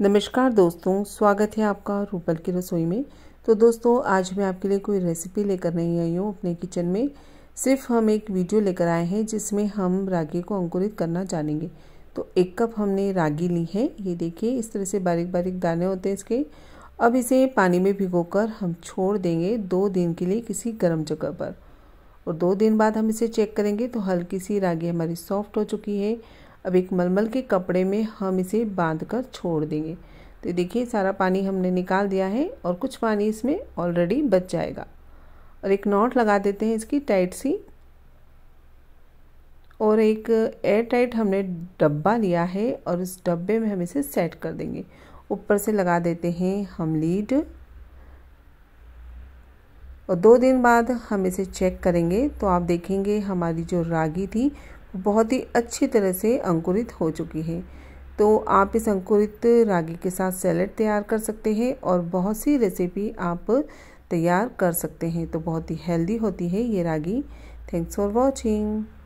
नमस्कार दोस्तों स्वागत है आपका रूपल की रसोई में तो दोस्तों आज मैं आपके लिए कोई रेसिपी लेकर नहीं आई हूँ अपने किचन में सिर्फ हम एक वीडियो लेकर आए हैं जिसमें हम रागी को अंकुरित करना जानेंगे तो एक कप हमने रागी ली है ये देखिए इस तरह से बारीक बारीक दाने होते हैं इसके अब इसे पानी में भिगो हम छोड़ देंगे दो दिन के लिए किसी गर्म जगह पर और दो दिन बाद हम इसे चेक करेंगे तो हल्की सी रागी हमारी सॉफ्ट हो चुकी है अब एक मलमल के कपड़े में हम इसे बांध कर छोड़ देंगे तो देखिए सारा पानी हमने निकाल दिया है और कुछ पानी इसमें ऑलरेडी बच जाएगा और एक नॉट लगा देते हैं इसकी टाइट सी और एक एयर टाइट हमने डब्बा लिया है और इस डब्बे में हम इसे सेट कर देंगे ऊपर से लगा देते हैं हम लीड और दो दिन बाद हम इसे चेक करेंगे तो आप देखेंगे हमारी जो रागी थी बहुत ही अच्छी तरह से अंकुरित हो चुकी है तो आप इस अंकुरित रागी के साथ सैलड तैयार कर सकते हैं और बहुत सी रेसिपी आप तैयार कर सकते हैं तो बहुत ही हेल्दी होती है ये रागी थैंक्स फॉर वॉचिंग